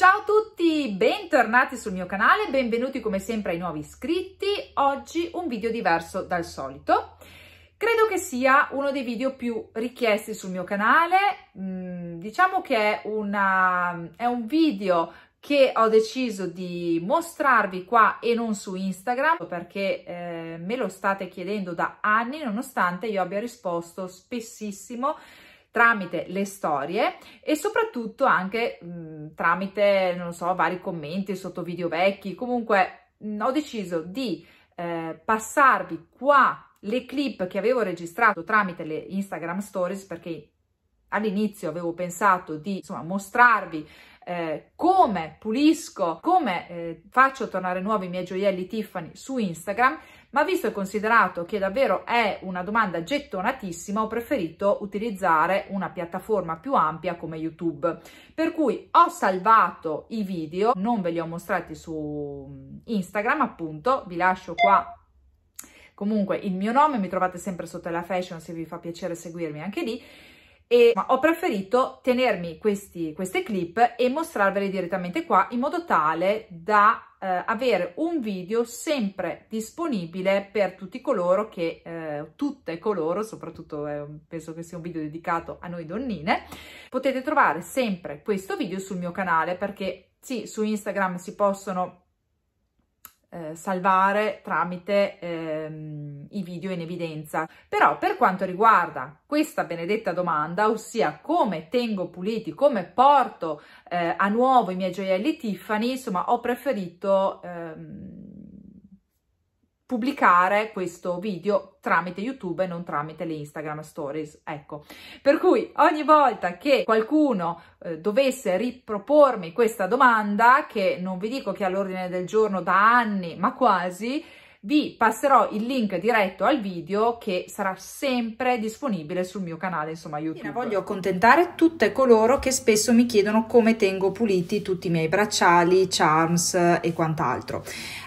Ciao a tutti, bentornati sul mio canale, benvenuti come sempre ai nuovi iscritti. Oggi un video diverso dal solito. Credo che sia uno dei video più richiesti sul mio canale, mm, diciamo che è, una, è un video che ho deciso di mostrarvi qua e non su Instagram perché eh, me lo state chiedendo da anni nonostante io abbia risposto spessissimo tramite le storie e soprattutto anche mh, mm, tramite, non so, vari commenti sotto video vecchi. Comunque mh, mm, ho deciso di eh, passarvi qua le clip che avevo registrato tramite le Instagram Stories perché all'inizio avevo pensato di insomma, mostrarvi eh, come pulisco, come eh, faccio tornare nuovi i miei gioielli Tiffany su Instagram, ma visto e considerato che davvero è una domanda gettonatissima, ho preferito utilizzare una piattaforma più ampia come YouTube. Per cui ho salvato i video, non ve li ho mostrati su mm, Instagram appunto, vi lascio qua comunque il mio nome, mi trovate sempre sotto la fashion se vi fa piacere seguirmi anche lì e ho preferito tenermi questi, queste clip e mostrarvele direttamente qua in modo tale da eh, avere un video sempre disponibile per tutti coloro che, eh, tutte coloro, soprattutto eh, penso che sia un video dedicato a noi donnine, potete trovare sempre questo video sul mio canale perché sì, su Instagram si possono eh, salvare tramite ehm, i video in evidenza. Però per quanto riguarda questa benedetta domanda, ossia come tengo puliti, come porto eh, a nuovo i miei gioielli Tiffany, insomma ho preferito ehm, pubblicare questo video tramite YouTube e non tramite le Instagram Stories, ecco. Per cui ogni volta che qualcuno eh, dovesse ripropormi questa domanda, che non vi dico che è all'ordine del giorno da anni, ma quasi, vi passerò il link diretto al video che sarà sempre disponibile sul mio canale, insomma, YouTube. Voglio accontentare tutte coloro che spesso mi chiedono come tengo puliti tutti i miei bracciali, charms e quant'altro.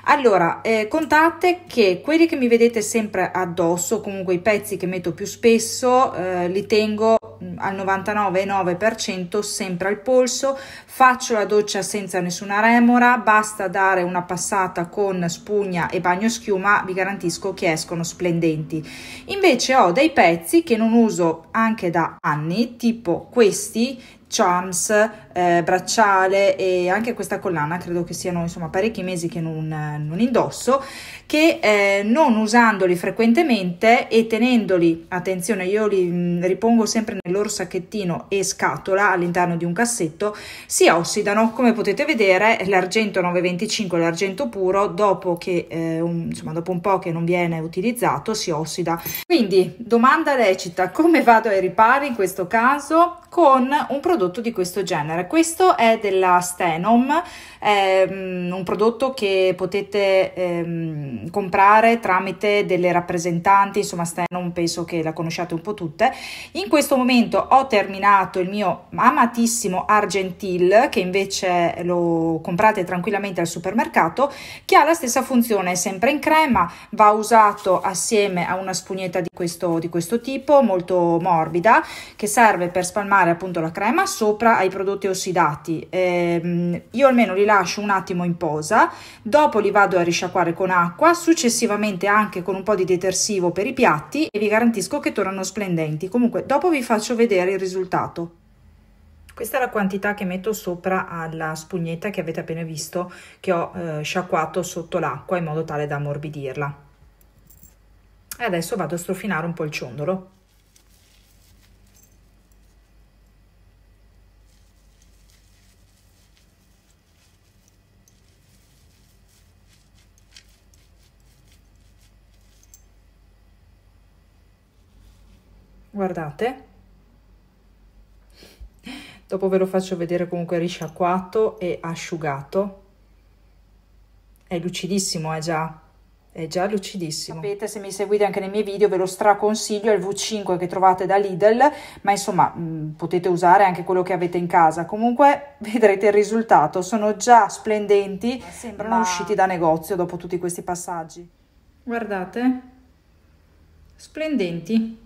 Allora, eh, contate che quelli che mi vedete sempre addosso, comunque i pezzi che metto più spesso, eh, li tengo mm, al 99,9% sempre al polso, faccio la doccia senza nessuna remora, basta dare una passata con spugna e bagno scritto schiuma vi garantisco che escono splendenti. Invece ho dei pezzi che non uso anche da anni, tipo questi charms, eh, bracciale e anche questa collana, credo che siano insomma parecchi mesi che non, eh, non indosso, che eh, non usandoli frequentemente e tenendoli, attenzione io li mh, mm, ripongo sempre nel loro sacchettino e scatola all'interno di un cassetto, si ossidano, come potete vedere l'argento 925, l'argento puro, dopo che eh, un, insomma dopo un po' che non viene utilizzato si ossida. Quindi domanda recita, come vado ai ripari in questo caso? Con un prodotto prodotto di questo genere. Questo è della Stenom, è mm, un prodotto che potete ehm, comprare tramite delle rappresentanti, insomma Stenom penso che la conosciate un po' tutte. In questo momento ho terminato il mio amatissimo Argentil, che invece lo comprate tranquillamente al supermercato, che ha la stessa funzione, è sempre in crema, va usato assieme a una spugnetta di questo, di questo tipo, molto morbida, che serve per spalmare appunto la crema sopra ai prodotti ossidati. Eh, io almeno li lascio un attimo in posa, dopo li vado a risciacquare con acqua, successivamente anche con un po' di detersivo per i piatti e vi garantisco che tornano splendenti. Comunque dopo vi faccio vedere il risultato. Questa è la quantità che metto sopra alla spugnetta che avete appena visto che ho eh, sciacquato sotto l'acqua in modo tale da ammorbidirla. E adesso vado a strofinare un po' il ciondolo. guardate dopo ve lo faccio vedere comunque risciacquato e asciugato è lucidissimo è eh, già è già lucidissimo. Sapete, se mi seguite anche nei miei video, ve lo straconsiglio, è il V5 che trovate da Lidl, ma insomma mh, mm, potete usare anche quello che avete in casa. Comunque vedrete il risultato, sono già splendenti, sembrano ma... usciti da negozio dopo tutti questi passaggi. Guardate, splendenti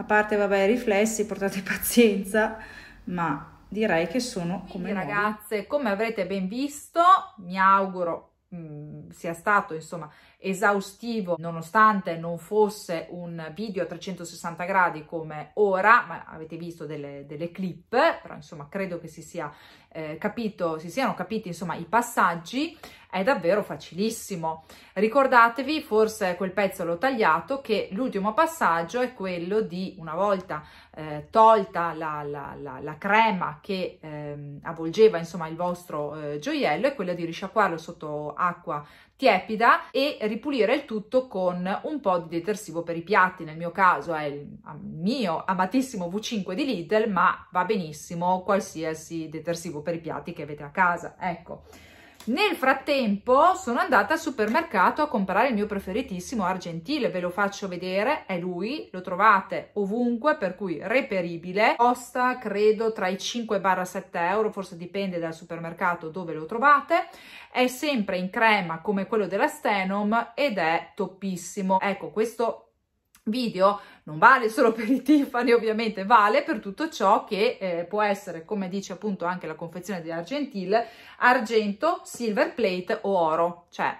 a parte vabbè i riflessi, portate pazienza, ma direi che sono come Quindi, ragazze, come avrete ben visto, mi auguro mh, mm, sia stato insomma esaustivo nonostante non fosse un video a 360 gradi come ora, ma avete visto delle, delle clip, però insomma credo che si, sia, eh, capito, si siano capiti insomma i passaggi, è davvero facilissimo. Ricordatevi, forse quel pezzo l'ho tagliato, che l'ultimo passaggio è quello di una volta eh, tolta la, la, la, la, crema che ehm, avvolgeva insomma il vostro eh, gioiello, è quella di risciacquarlo sotto acqua tiepida e ripulire il tutto con un po' di detersivo per i piatti, nel mio caso è il mio amatissimo V5 di Lidl, ma va benissimo qualsiasi detersivo per i piatti che avete a casa, ecco. Nel frattempo sono andata al supermercato a comprare il mio preferitissimo Argentile, ve lo faccio vedere, è lui, lo trovate ovunque, per cui reperibile, costa credo tra i 5-7 euro, forse dipende dal supermercato dove lo trovate, è sempre in crema come quello della Stenom ed è toppissimo. Ecco, questo video non vale solo per i Tiffany ovviamente vale per tutto ciò che eh, può essere come dice appunto anche la confezione di Argentil argento, silver plate o oro cioè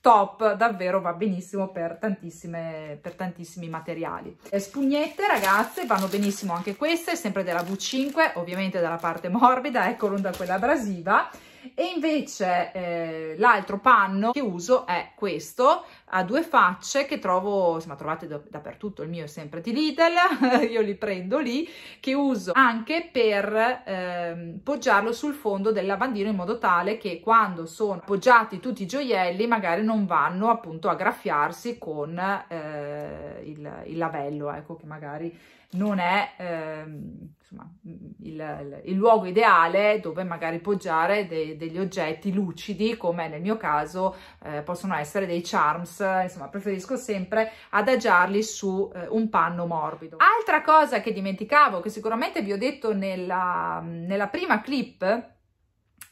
top davvero va benissimo per, per tantissimi materiali eh, spugnette ragazze vanno benissimo anche queste sempre della V5 ovviamente dalla parte morbida ecco da quella abrasiva e invece eh, l'altro panno che uso è questo a due facce che trovo insomma trovate dappertutto il mio è sempre di Lidl io li prendo lì che uso anche per eh, poggiarlo sul fondo del lavandino in modo tale che quando sono appoggiati tutti i gioielli magari non vanno appunto a graffiarsi con eh, il, il, lavello ecco che magari non è ehm, insomma, mm, il, il, luogo ideale dove magari poggiare de, degli oggetti lucidi, come nel mio caso eh, possono essere dei charms, insomma preferisco sempre adagiarli su eh, un panno morbido. Altra cosa che dimenticavo, che sicuramente vi ho detto nella, nella prima clip,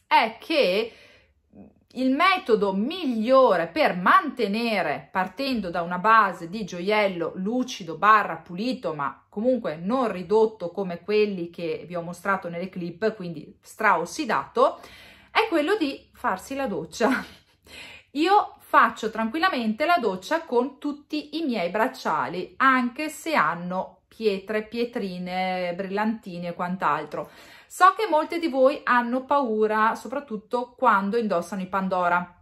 è che il metodo migliore per mantenere, partendo da una base di gioiello lucido barra pulito, ma comunque non ridotto come quelli che vi ho mostrato nelle clip, quindi straossidato, è quello di farsi la doccia. Io faccio tranquillamente la doccia con tutti i miei bracciali, anche se hanno pietre, pietrine, brillantini e quant'altro. So che molte di voi hanno paura soprattutto quando indossano i Pandora.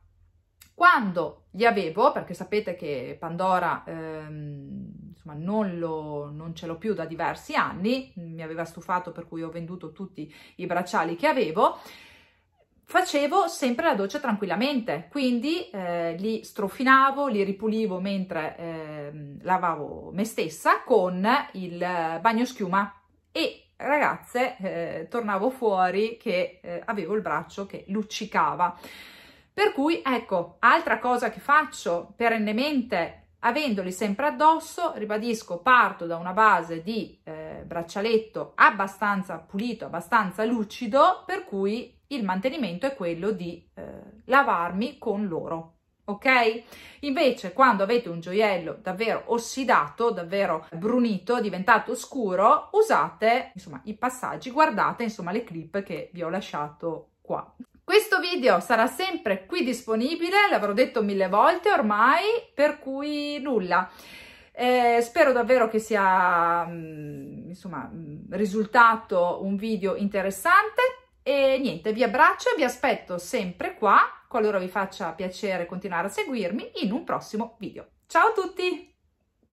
Quando li avevo, perché sapete che Pandora ehm, insomma, non, lo, non ce l'ho più da diversi anni, mi aveva stufato per cui ho venduto tutti i bracciali che avevo, facevo sempre la doccia tranquillamente, quindi eh, li strofinavo, li ripulivo mentre eh, lavavo me stessa con il bagno schiuma e ragazze eh, tornavo fuori che eh, avevo il braccio che luccicava. Per cui ecco, altra cosa che faccio perennemente avendoli sempre addosso, ribadisco, parto da una base di eh, braccialetto abbastanza pulito, abbastanza lucido, per cui il mantenimento è quello di eh, lavarmi con loro. Ok? Invece quando avete un gioiello davvero ossidato, davvero brunito, diventato scuro, usate insomma i passaggi, guardate insomma le clip che vi ho lasciato qua. Questo video sarà sempre qui disponibile, l'avrò detto mille volte ormai, per cui nulla. Eh, spero davvero che sia mh, mm, insomma, mh, mm, risultato un video interessante. E niente, vi abbraccio e vi aspetto sempre qua, qualora vi faccia piacere continuare a seguirmi, in un prossimo video. Ciao a tutti!